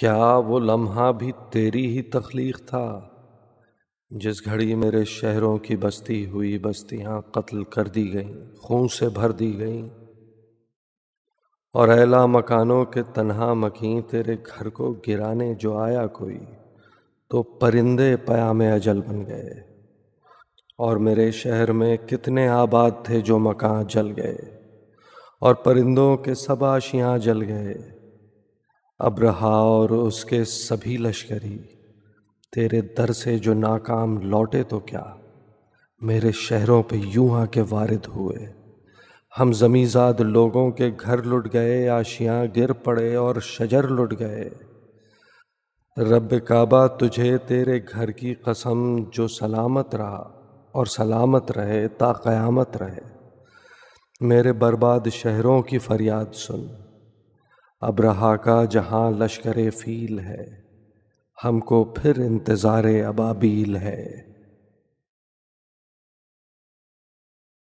क्या वो लम्हा भी तेरी ही तख्लीक था जिस घड़ी मेरे शहरों की बस्ती हुई बस्तियाँ कत्ल कर दी गईं खून से भर दी गईं और ऐला मकानों के तन्हा मकी तेरे घर को गिराने जो आया कोई तो परिंदे पयाम अजल बन गए और मेरे शहर में कितने आबाद थे जो मकान जल गए और परिंदों के सब आशियाँ जल गए अब्रहा और उसके सभी लश्करी तेरे दर से जो नाकाम लौटे तो क्या मेरे शहरों पे यूं आके वारिद हुए हम जमीजाद लोगों के घर लुट गए आशियाँ गिर पड़े और शजर लुट गए रब काबा तुझे तेरे घर की कसम जो सलामत रहा और सलामत रहे ता क़यामत रहे मेरे बर्बाद शहरों की फरियाद सुन अब रहा का जहाँ लश्कर फील है हमको फिर इंतज़ार अबाबील है